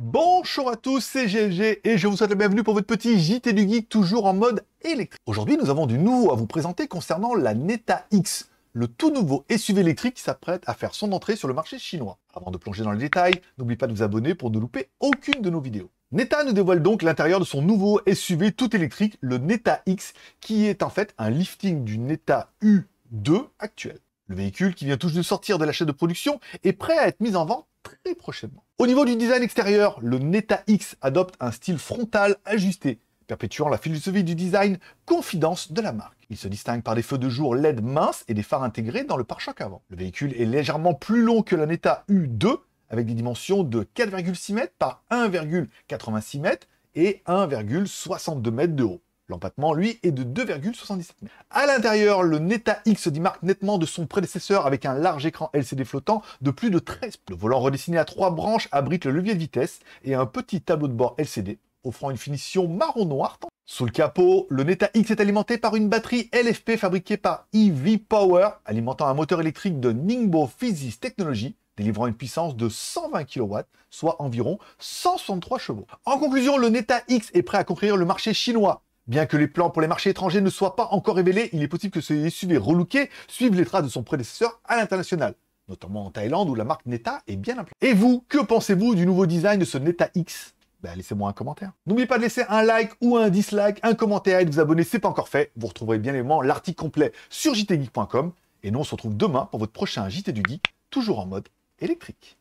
Bonjour à tous, c'est GLG et je vous souhaite la bienvenue pour votre petit JT du Geek toujours en mode électrique. Aujourd'hui, nous avons du nouveau à vous présenter concernant la Neta X, le tout nouveau SUV électrique qui s'apprête à faire son entrée sur le marché chinois. Avant de plonger dans les détails, n'oubliez pas de vous abonner pour ne louper aucune de nos vidéos. Neta nous dévoile donc l'intérieur de son nouveau SUV tout électrique, le Neta X, qui est en fait un lifting du Neta U2 actuel. Le véhicule, qui vient tout juste de sortir de la chaîne de production, est prêt à être mis en vente prochainement. Au niveau du design extérieur, le Neta X adopte un style frontal ajusté, perpétuant la philosophie du design confidence de la marque. Il se distingue par des feux de jour LED minces et des phares intégrés dans le pare-choc avant. Le véhicule est légèrement plus long que la Neta U2, avec des dimensions de 4,6 mètres par 1,86 mètres et 1,62 mètres de haut. L'empattement, lui, est de 2,77 m. À l'intérieur, le Neta X se démarque nettement de son prédécesseur avec un large écran LCD flottant de plus de 13. Le volant redessiné à trois branches abrite le levier de vitesse et un petit tableau de bord LCD offrant une finition marron-noir. Sous le capot, le Neta X est alimenté par une batterie LFP fabriquée par EV Power, alimentant un moteur électrique de Ningbo Physis Technology, délivrant une puissance de 120 kW, soit environ 163 chevaux. En conclusion, le Neta X est prêt à conquérir le marché chinois Bien que les plans pour les marchés étrangers ne soient pas encore révélés, il est possible que ce SUV relooké suive les traces de son prédécesseur à l'international, notamment en Thaïlande où la marque Neta est bien implantée. Et vous, que pensez-vous du nouveau design de ce Neta X ben, Laissez-moi un commentaire. N'oubliez pas de laisser un like ou un dislike, un commentaire et de vous abonner, c'est pas encore fait. Vous retrouverez bien évidemment l'article complet sur jtgeek.com. Et nous, on se retrouve demain pour votre prochain JT du Geek, toujours en mode électrique.